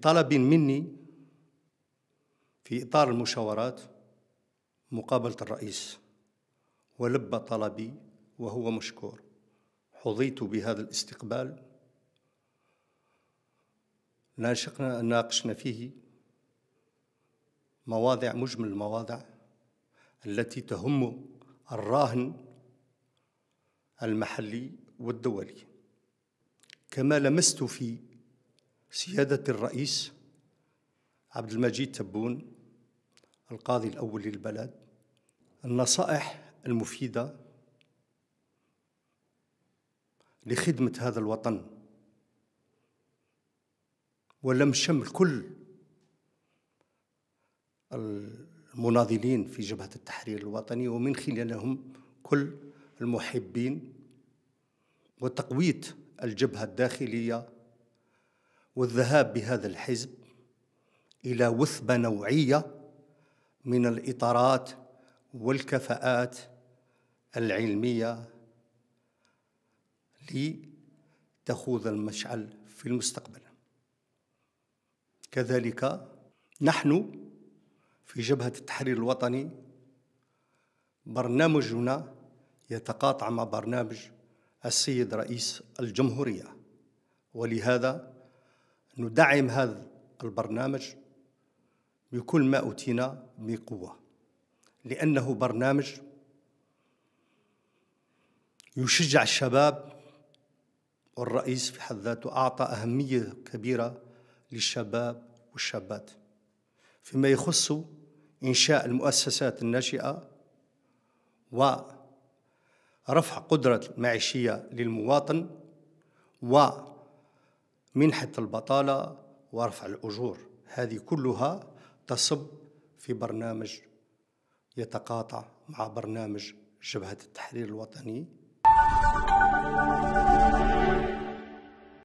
بطلب مني في إطار المشاورات مقابلة الرئيس ولبى طلبي وهو مشكور حظيت بهذا الاستقبال ناشقنا ناقشنا فيه مواضع مجمل المواضع التي تهم الراهن المحلي والدولي كما لمست في سيادة الرئيس عبد المجيد تبون القاضي الأول للبلد النصائح المفيدة لخدمة هذا الوطن ولم شمل كل المناضلين في جبهة التحرير الوطني ومن خلالهم كل المحبين وتقوية الجبهة الداخلية والذهاب بهذا الحزب الى وثبه نوعيه من الاطارات والكفاءات العلميه لتخوض المشعل في المستقبل كذلك نحن في جبهه التحرير الوطني برنامجنا يتقاطع مع برنامج السيد رئيس الجمهوريه ولهذا ندعم هذا البرنامج بكل ما أوتينا بقوة لأنه برنامج يشجع الشباب والرئيس في حد ذاته أعطى أهمية كبيرة للشباب والشابات فيما يخص إنشاء المؤسسات الناشئة ورفع قدرة المعيشية للمواطن و منحة البطالة ورفع الأجور هذه كلها تصب في برنامج يتقاطع مع برنامج جبهة التحرير الوطني